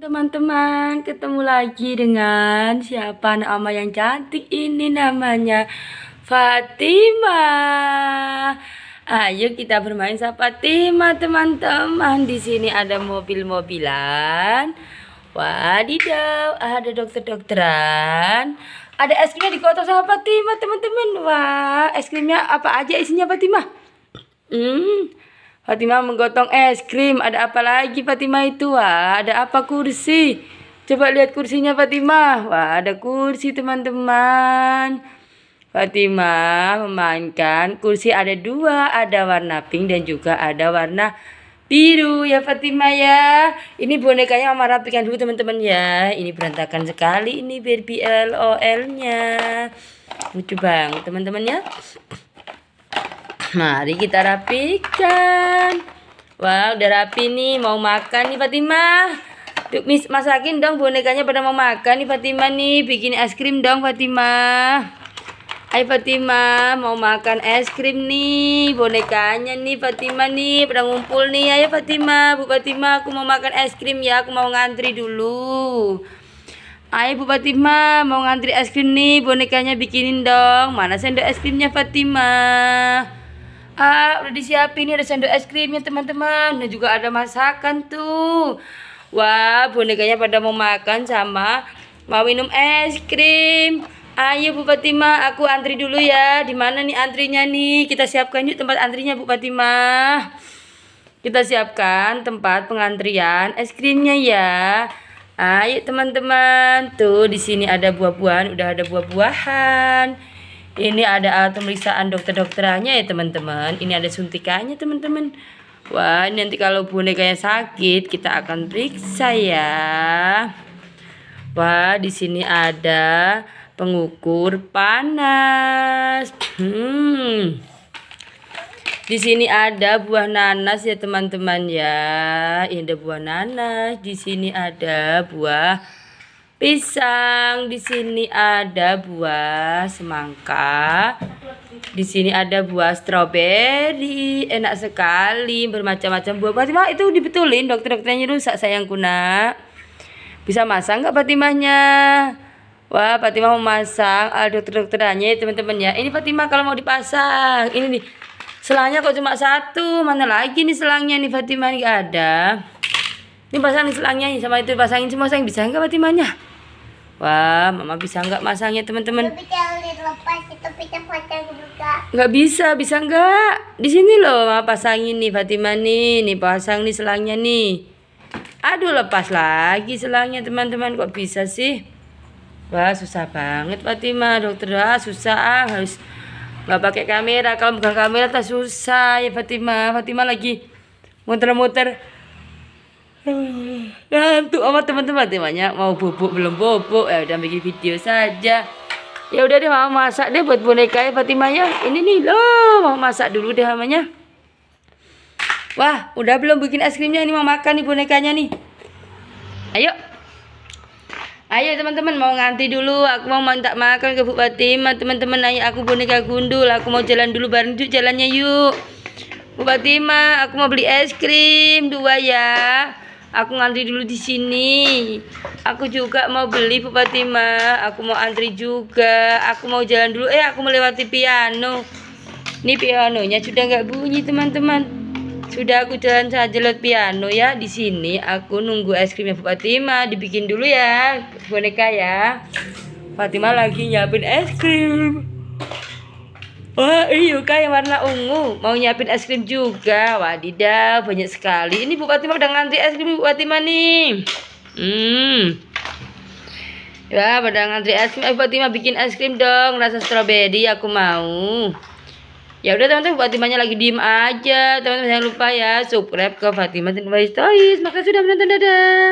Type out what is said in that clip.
Teman-teman, ketemu lagi dengan siapa nama yang cantik ini namanya Fatima. Ayo kita bermain sama Fatima teman-teman. Di sini ada mobil-mobilan. Wadidaw, ada dokter-dokteran. Ada es krimnya di kota sama Fatima teman-teman. Wah, es krimnya apa aja isinya Fatima? Hmm, Fatima menggotong es krim. Ada apa lagi Fatima itu? Wah, ada apa kursi? Coba lihat kursinya Fatima. Wah, ada kursi teman-teman. Fatima memainkan kursi ada dua, ada warna pink dan juga ada warna biru ya Fatima ya. Ini bonekanya Mama rapikan dulu teman-teman ya. Ini berantakan sekali ini Barbie LOL-nya. Lucu banget teman-teman ya. Mari kita rapikan. Wah, wow, udah rapi nih. Mau makan nih Fatima? Yuk mis masakin dong bonekanya pada mau makan nih Fatima nih. Bikin es krim dong Fatima. Hai Fatima mau makan es krim nih. Bonekanya nih Fatima nih, pada ngumpul nih. Ayo Fatima. Bu Fatima aku mau makan es krim ya. Aku mau ngantri dulu. Ayo Bu Fatima mau ngantri es krim nih. Bonekanya bikinin dong. Mana sendok es krimnya Fatima? Ah, udah disiapin nih ada sendok es krimnya teman-teman. Dan juga ada masakan tuh. Wah, bonekanya pada mau makan sama mau minum es krim. Ayo Bu Fatima, aku antri dulu ya. Di mana nih antrinya nih? Kita siapkan yuk tempat antrinya Bu Fatima. Kita siapkan tempat pengantrian es krimnya ya. Ayo ah, teman-teman, tuh di sini ada buah-buahan, udah ada buah-buahan. Ini ada alat ah, pemeriksaan dokter-dokterannya ya teman-teman. Ini ada suntikannya teman-teman. Wah nanti kalau bonekanya sakit kita akan periksa ya. Wah di sini ada pengukur panas. Hmm. Di sini ada buah nanas ya teman-teman ya. Ini ada buah nanas. Di sini ada buah pisang, di sini ada buah semangka, di sini ada buah stroberi, enak sekali, bermacam-macam buah. Fatimah itu dibetulin, dokter-dokternya rusak sayang kuna Bisa masak nggak Fatimahnya? Wah, Fatimah mau masang? ah, dokter dokternya teman-teman ya. Ini Fatimah kalau mau dipasang, ini nih. Selangnya kok cuma satu, mana lagi nih selangnya nih Fatimah nggak ada. Ini pasangin selangnya sama itu pasangin semua sayang bisa nggak Fatimahnya? Wah, Mama bisa nggak masangnya teman-teman? Nggak bisa, bisa nggak? Di sini loh, Mama pasangin nih Fatima nih, nih pasang nih selangnya nih. Aduh, lepas lagi selangnya teman-teman, kok bisa sih? Wah, susah banget Fatima, dokter ah susah ah harus nggak pakai kamera. Kalau bukan kamera tak susah ya Fatima. Fatima lagi muter-muter. Ya ngantuk amat teman-teman temanya mau bubuk belum bubuk ya udah bikin video saja ya udah deh mau masak deh buat boneka ya Fatimah ya ini nih loh mau masak dulu deh namanya wah udah belum bikin es krimnya ini mau makan nih bonekanya nih ayo Ayo teman-teman mau nganti dulu Aku mau minta makan ke Bu Fatimah Teman-teman ayo aku boneka gundul Aku mau jalan dulu bareng yuk jalannya yuk Bu Fatimah aku mau beli es krim Dua ya Aku ngantri dulu di sini. Aku juga mau beli Bu Fatima. Aku mau antri juga. Aku mau jalan dulu. Eh, aku melewati piano. Ini pianonya sudah nggak bunyi, teman-teman. Sudah aku jalan saja lewat piano ya. Di sini aku nunggu es krimnya Bu Fatima. Dibikin dulu ya boneka ya. Fatima lagi nyiapin es krim. Wah, iya kayak warna ungu. Mau nyiapin es krim juga. Wadidaw, banyak sekali. Ini Bu Fatima udah ngantri es krim Bu Fatima nih. Hmm. Ya, pada ngantri es krim. Eh, Bu Fatima bikin es krim dong. Rasa stroberi aku mau. Ya udah teman-teman Bu Fatimanya lagi diem aja. Teman-teman jangan lupa ya subscribe ke Fatima dan Toys. Makasih sudah menonton. Dadah.